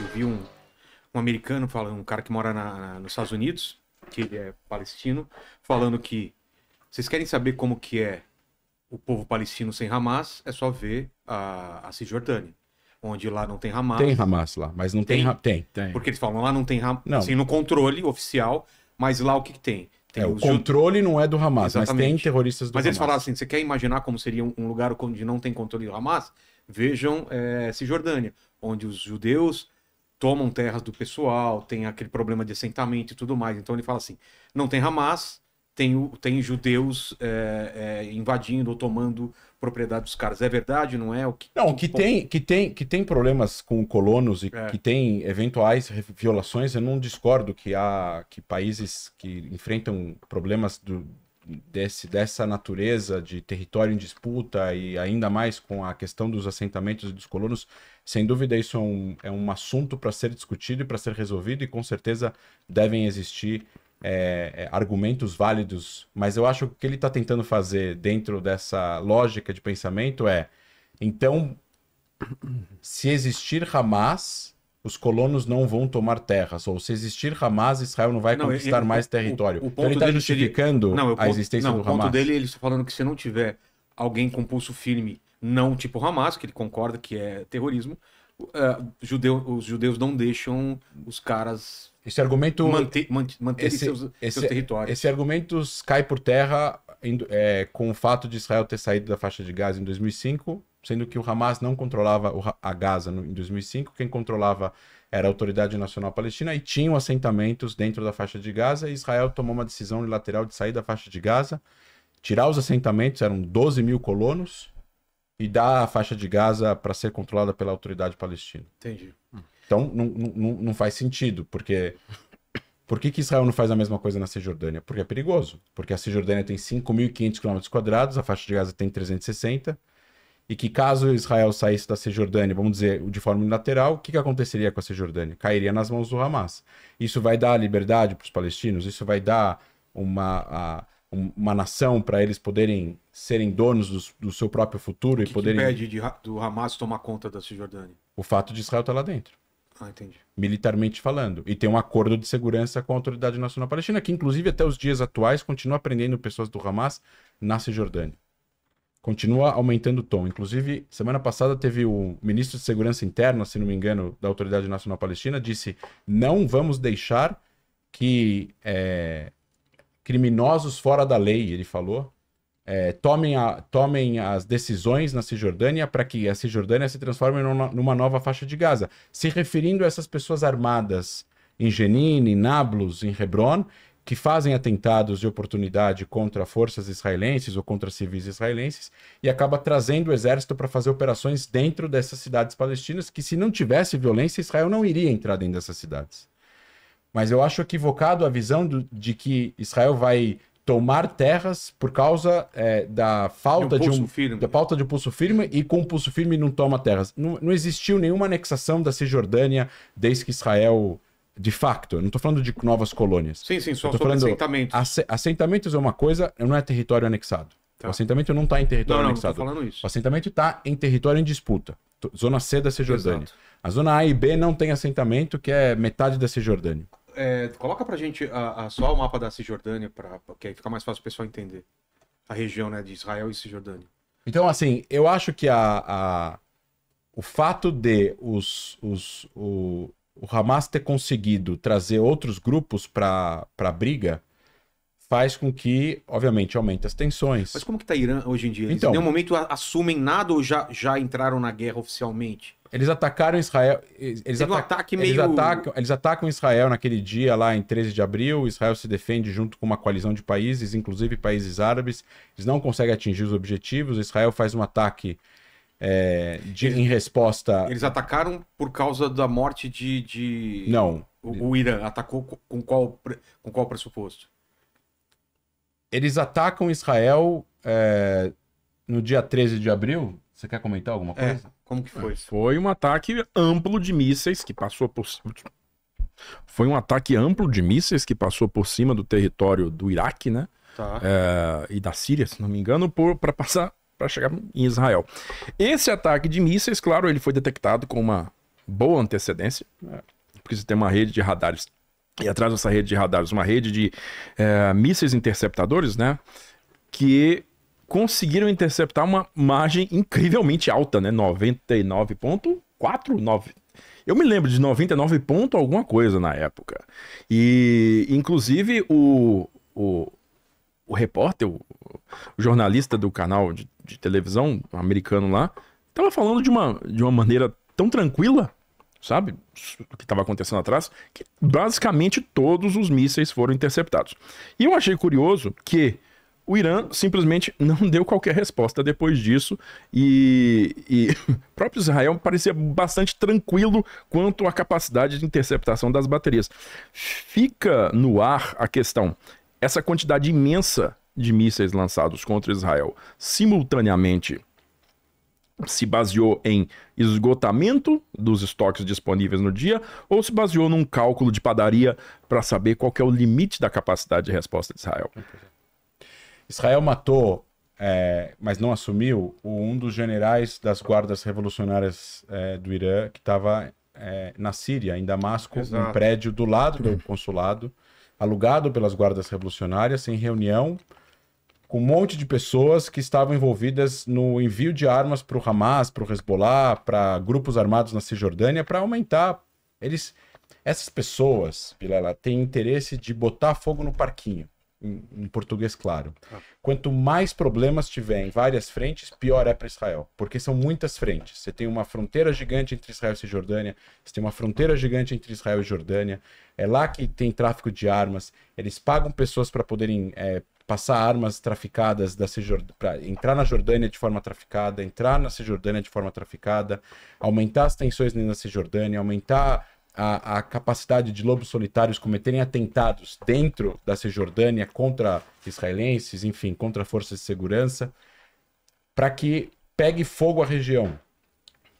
Eu vi um, um americano falando, um cara que mora na, na, nos Estados Unidos, que ele é palestino, falando que vocês querem saber como que é o povo palestino sem Hamas? É só ver a, a Cisjordânia onde lá não tem Hamas. Tem Hamas lá, mas não tem. Tem, ha tem, tem. Porque eles falam, lá não tem Hamas, assim, no controle oficial, mas lá o que, que tem? tem é, o controle não é do Hamas, Exatamente. mas tem terroristas do mas Hamas. Mas eles falaram assim, você quer imaginar como seria um lugar onde não tem controle do Hamas? Vejam é, Cisjordânia, onde os judeus, tomam terras do pessoal, tem aquele problema de assentamento e tudo mais. Então ele fala assim: não tem Hamas, tem, tem judeus é, é, invadindo ou tomando propriedade dos caras. É verdade, não é? O que, não, que, tem, que, tem, que tem problemas com colonos e é. que tem eventuais violações, eu não discordo que há que países que enfrentam problemas do, desse, dessa natureza de território em disputa e ainda mais com a questão dos assentamentos dos colonos, sem dúvida isso é um, é um assunto para ser discutido e para ser resolvido e com certeza devem existir é, é, argumentos válidos. Mas eu acho que o que ele está tentando fazer dentro dessa lógica de pensamento é, então, se existir Hamas os colonos não vão tomar terras, ou se existir Hamas, Israel não vai não, conquistar ele, mais o, território. O, o então ele está justificando não, a existência não, do Hamas. O ponto dele, ele está falando que se não tiver alguém com pulso firme, não tipo Hamas, que ele concorda que é terrorismo, uh, judeu, os judeus não deixam os caras esse argumento manter, manter esse, seus, esse, seus territórios. Esse argumento cai por terra é, com o fato de Israel ter saído da faixa de Gaza em 2005 sendo que o Hamas não controlava a Gaza em 2005, quem controlava era a Autoridade Nacional Palestina e tinham assentamentos dentro da faixa de Gaza, e Israel tomou uma decisão unilateral de sair da faixa de Gaza, tirar os assentamentos, eram 12 mil colonos, e dar a faixa de Gaza para ser controlada pela Autoridade Palestina. Entendi. Hum. Então não, não, não faz sentido, porque por que, que, Israel não faz a mesma coisa na Cisjordânia? Porque é perigoso. Porque a Cisjordânia tem 5.500 km, a faixa de Gaza tem 360 e que caso Israel saísse da Cisjordânia, vamos dizer, de forma unilateral, o que, que aconteceria com a Cisjordânia? Cairia nas mãos do Hamas. Isso vai dar liberdade para os palestinos? Isso vai dar uma, a, uma nação para eles poderem serem donos do, do seu próprio futuro e que poderem... O que impede do Hamas tomar conta da Cisjordânia? O fato de Israel estar tá lá dentro. Ah, entendi. Militarmente falando. E tem um acordo de segurança com a Autoridade Nacional Palestina, que inclusive até os dias atuais continua prendendo pessoas do Hamas na Cisjordânia continua aumentando o tom. Inclusive, semana passada teve o ministro de Segurança Interna, se não me engano, da Autoridade Nacional Palestina, disse: não vamos deixar que é, criminosos fora da lei, ele falou, é, tomem, a, tomem as decisões na Cisjordânia para que a Cisjordânia se transforme numa, numa, nova faixa de Gaza. Se referindo a essas pessoas armadas em Jenin, em Nablus, em Hebron, que fazem atentados de oportunidade contra forças israelenses ou contra civis israelenses e acaba trazendo o exército para fazer operações dentro dessas cidades palestinas, que se não tivesse violência, Israel não iria entrar dentro dessas cidades. Mas eu acho equivocado a visão do, de que Israel vai tomar terras por causa é, da falta de um, de um firme. da falta de um pulso firme e com o um pulso firme não toma terras. Não, não existiu nenhuma anexação da Cisjordânia desde que Israel de facto, eu não estou falando de novas colônias. Sim, sim, só sobre falando, assentamentos. assentamentos é uma coisa, não é território anexado. Tá. O assentamento não está em território não, anexado. Não, não falando isso. O assentamento está em território em disputa. Zona C da Cisjordânia. A zona A e B não tem assentamento, que é metade da Cisjordânia. É, coloca pra gente a, a, só o mapa da Cisjordânia, pra, que aí fica mais fácil o pessoal entender. A região né, de Israel e Cisjordânia. Então, assim, eu acho que a, a o fato de os, os, o, o Hamas ter conseguido trazer outros grupos para a briga faz com que, obviamente, aumente as tensões. Mas como que tá Irã hoje em dia? Eles então, em nenhum momento assumem nada ou já, já entraram na guerra oficialmente? Eles atacaram Israel. Eles, ataca, um ataque meio... eles, atacam, eles atacam Israel naquele dia lá em 13 de abril. Israel se defende junto com uma coalizão de países, inclusive países árabes. Eles não conseguem atingir os objetivos. Israel faz um ataque é, de, eles, em resposta. Eles atacaram por causa da morte de. de... Não. O, o Irã atacou com qual, com qual pressuposto? Eles atacam Israel é, no dia 13 de abril. Você quer comentar alguma é, coisa? É, como que foi? Foi um ataque amplo de mísseis que passou por. Foi um ataque amplo de mísseis que passou por cima do território do Iraque, né? Tá. É, e da Síria, se não me engano, para passar para chegar em Israel. Esse ataque de mísseis, claro, ele foi detectado com uma boa antecedência, né? porque você tem uma rede de radares. E atrás dessa rede de radares, uma rede de é, mísseis interceptadores, né? Que conseguiram interceptar uma margem incrivelmente alta, né? 99,49. Eu me lembro de 99 ponto alguma coisa na época. E, inclusive, o, o o repórter, o, o jornalista do canal de, de televisão um americano lá, tava falando de uma, de uma maneira tão tranquila, sabe? O que estava acontecendo atrás, que basicamente todos os mísseis foram interceptados. E eu achei curioso que o Irã simplesmente não deu qualquer resposta depois disso e, e o próprio Israel parecia bastante tranquilo quanto à capacidade de interceptação das baterias. Fica no ar a questão: essa quantidade imensa de mísseis lançados contra Israel simultaneamente se baseou em esgotamento dos estoques disponíveis no dia ou se baseou num cálculo de padaria para saber qual é o limite da capacidade de resposta de Israel. Israel matou, é, mas não assumiu, um dos generais das guardas revolucionárias é, do Irã que estava é, na Síria, em Damasco, Exato. um prédio do lado do consulado alugado pelas guardas revolucionárias em reunião com um monte de pessoas que estavam envolvidas no envio de armas para o Hamas, para o Hezbollah, para grupos armados na Cisjordânia, para aumentar. Eles, essas pessoas, Pilela, têm interesse de botar fogo no parquinho em, em português claro. Quanto mais problemas tiver em várias frentes, pior é para Israel, porque são muitas frentes. Você tem uma fronteira gigante entre Israel e Cisjordânia, você tem uma fronteira gigante entre Israel e Jordânia, é lá que tem tráfico de armas, eles pagam pessoas para poderem é, passar armas traficadas da Cisjord... para entrar na Jordânia de forma traficada, entrar na Cisjordânia de forma traficada, aumentar as tensões na Cisjordânia, aumentar a, a, capacidade de lobos solitários cometerem atentados dentro da Cisjordânia contra israelenses, enfim, contra forças de segurança, para que pegue fogo a região.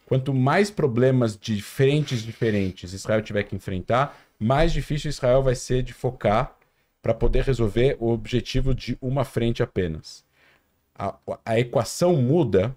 Quanto mais problemas de frentes diferentes Israel tiver que enfrentar, mais difícil Israel vai ser de focar para poder resolver o objetivo de uma frente apenas. A, a equação muda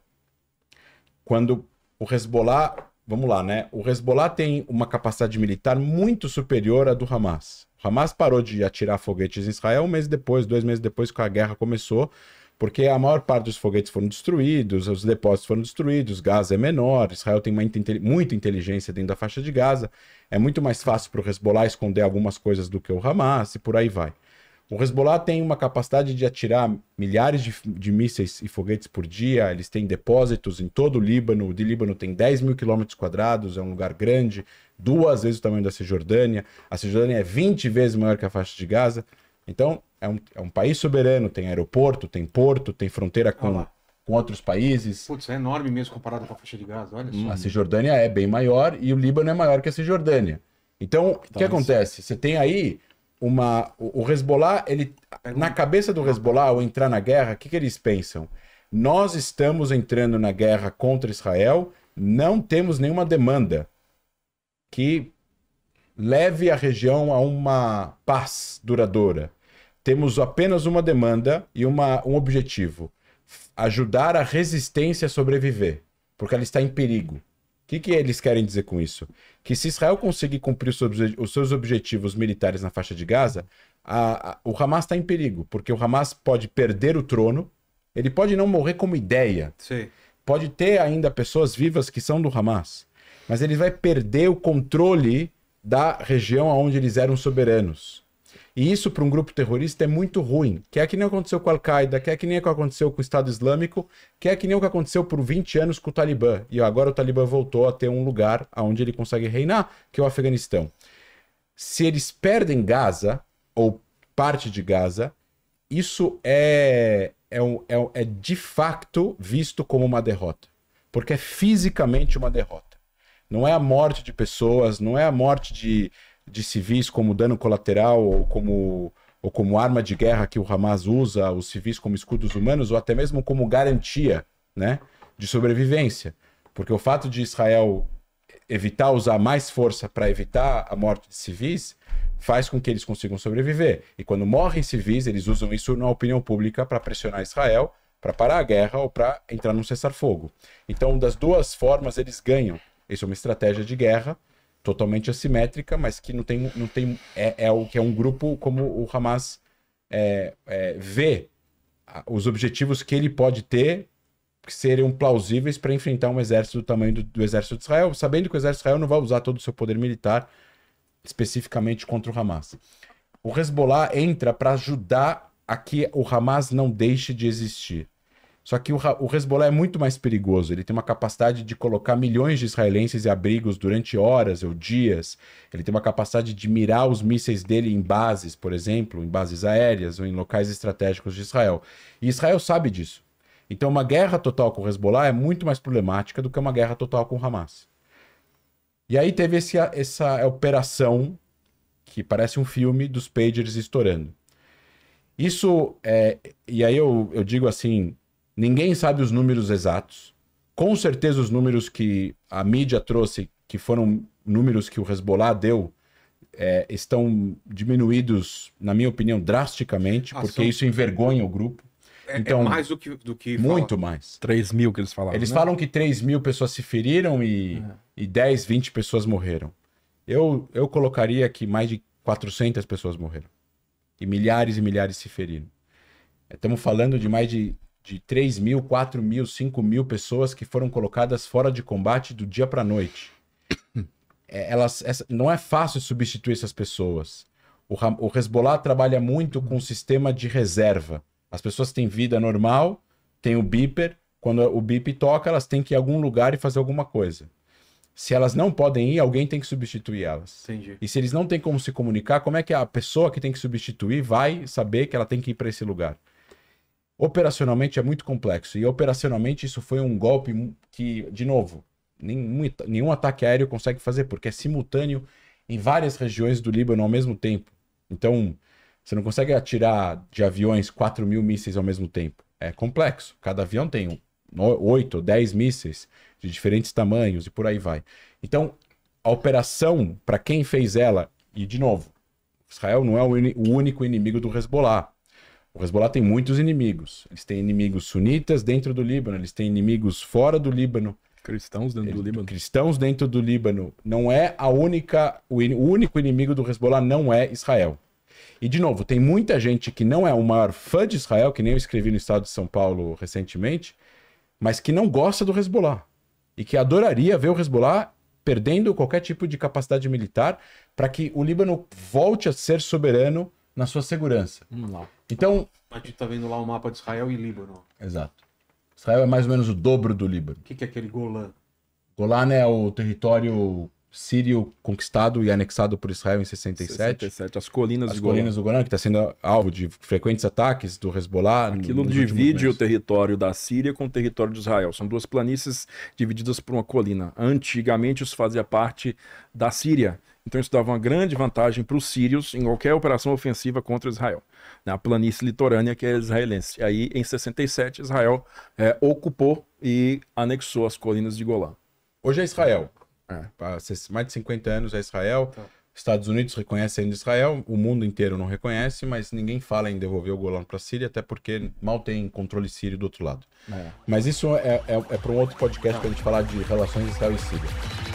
quando o Hezbollah vamos lá, né? O Hezbollah tem uma capacidade militar muito superior à do Hamas. O Hamas parou de atirar foguetes em Israel um mês depois, dois meses depois que a guerra começou, porque a maior parte dos foguetes foram destruídos, os depósitos foram destruídos, Gaza é menor, Israel tem muita inteligência dentro da faixa de Gaza, é muito mais fácil para o Hezbollah esconder algumas coisas do que o Hamas e por aí vai. O Hezbollah tem uma capacidade de atirar milhares de, de, mísseis e foguetes por dia, eles têm depósitos em todo o Líbano, o de Líbano tem 10 mil quilômetros quadrados, é um lugar grande, duas vezes o tamanho da Cisjordânia, a Cisjordânia é 20 vezes maior que a faixa de Gaza, então é um, é um país soberano, tem aeroporto, tem porto, tem fronteira com, com outros países. Putz, é enorme mesmo comparado com a faixa de Gaza, olha só. A Cisjordânia é bem maior e o Líbano é maior que a Cisjordânia. Então, o que então, acontece? Você tem aí uma. O, Hezbollah, ele, na cabeça do Hezbollah, ao entrar na guerra, o que, que eles pensam? Nós estamos entrando na guerra contra Israel, não temos nenhuma demanda que leve a região a uma paz duradoura. Temos apenas uma demanda e uma, um objetivo: ajudar a resistência a sobreviver, porque ela está em perigo que, que eles querem dizer com isso? Que se Israel conseguir cumprir os seus objetivos militares na faixa de Gaza, a, a, o Hamas está em perigo, porque o Hamas pode perder o trono, ele pode não morrer como ideia, Sim. pode ter ainda pessoas vivas que são do Hamas, mas ele vai perder o controle da região onde eles eram soberanos. E isso para um grupo terrorista é muito ruim. Que é que nem aconteceu com a Al-Qaeda, que é que nem aconteceu com o Estado Islâmico, que é que nem o que aconteceu por 20 anos com o Talibã. E agora o Talibã voltou a ter um lugar onde ele consegue reinar, que é o Afeganistão. Se eles perdem Gaza, ou parte de Gaza, isso é, é, um, é, é de facto visto como uma derrota. Porque é fisicamente uma derrota. Não é a morte de pessoas, não é a morte de de civis como dano colateral ou como, ou como arma de guerra que o Hamas usa, os civis como escudos humanos, ou até mesmo como garantia né, de sobrevivência. Porque o fato de Israel evitar usar mais força para evitar a morte de civis faz com que eles consigam sobreviver. E quando morrem civis, eles usam isso na opinião pública para pressionar Israel para parar a guerra ou para entrar num cessar-fogo. Então, das duas formas, eles ganham. Isso é uma estratégia de guerra totalmente assimétrica, mas que não tem. Não tem é, é o que é um grupo como o Hamas é, é, vê os objetivos que ele pode ter que seriam plausíveis para enfrentar um exército do tamanho do, do, exército de Israel, sabendo que o exército de Israel não vai usar todo o seu poder militar especificamente contra o Hamas. O Hezbollah entra para ajudar a que o Hamas não deixe de existir. Só que o, o Hezbollah é muito mais perigoso. Ele tem uma capacidade de colocar milhões de israelenses em abrigos durante horas ou dias. Ele tem uma capacidade de mirar os mísseis dele em bases, por exemplo, em bases aéreas ou em locais estratégicos de Israel. E Israel sabe disso. Então, uma guerra total com o Hezbollah é muito mais problemática do que uma guerra total com o Hamas. E aí teve esse, essa operação, que parece um filme, dos pagers estourando. Isso, é, e aí eu, eu digo assim, Ninguém sabe os números exatos. Com certeza, os números que a mídia trouxe, que foram números que o Hezbollah deu, é, estão diminuídos, na minha opinião, drasticamente, ah, porque isso envergonha o grupo. É, é então, é mais do que, do que Muito fala... mais. 3 mil que eles falaram. Eles né? falam que 3 mil pessoas se feriram e, é. e 10, 20 pessoas morreram. Eu, eu colocaria que mais de 400 pessoas morreram. E milhares e milhares se feriram. Estamos falando de mais de de 3 mil, 4 mil, 5 mil pessoas que foram colocadas fora de combate do dia para a noite. É, elas, essa, não é fácil substituir essas pessoas. O, o Hezbollah trabalha muito com o um sistema de reserva. As pessoas têm vida normal, tem o beeper. Quando o bip toca, elas têm que ir a algum lugar e fazer alguma coisa. Se elas não podem ir, alguém tem que substituir elas. Entendi. E se eles não têm como se comunicar, como é que a pessoa que tem que substituir vai saber que ela tem que ir para esse lugar? Operacionalmente é muito complexo. E operacionalmente isso foi um golpe que, de novo, nenhum, nenhum ataque aéreo consegue fazer, porque é simultâneo em várias regiões do Líbano ao mesmo tempo. Então, você não consegue atirar de aviões 4 mil mísseis ao mesmo tempo. É complexo. Cada avião tem 8 ou 10 mísseis de diferentes tamanhos e por aí vai. Então, a operação, para quem fez ela, e de novo, Israel não é o, o único inimigo do Hezbollah. O Hezbollah tem muitos inimigos. Eles têm inimigos sunitas dentro do Líbano, eles têm inimigos fora do Líbano. Cristãos dentro eles, do Líbano. Cristãos dentro do Líbano. Não é a única. O, in, o único inimigo do Hezbollah não é Israel. E, de novo, tem muita gente que não é o maior fã de Israel, que nem eu escrevi no estado de São Paulo recentemente, mas que não gosta do Hezbollah. E que adoraria ver o Hezbollah perdendo qualquer tipo de capacidade militar para que o Líbano volte a ser soberano na sua segurança. Não. Então. A gente está vendo lá o mapa de Israel e Líbano. Exato. Israel é mais ou menos o dobro do Líbano. O que, que, é aquele Golã? Golã né, é o território sírio conquistado e anexado por Israel em 67. 67 as colinas, as do, colinas do Golã, que está sendo alvo de frequentes ataques do Hezbollah. Aquilo divide o território da Síria com o território de Israel. São duas planícies divididas por uma colina. Antigamente isso fazia parte da Síria então isso dava uma grande vantagem para os sírios em qualquer operação ofensiva contra Israel, na planície litorânea que é israelense. Aí, em 67, Israel é, ocupou e anexou as colinas de Golã. Hoje é Israel. É. Há mais de 50 anos é Israel. Tá. Estados Unidos reconhece ainda Israel, o mundo inteiro não reconhece, mas ninguém fala em devolver o Golã para a Síria, até porque mal tem controle sírio do outro lado. É. Mas isso é, é, é para um outro podcast para a gente falar de relações Israel e Síria.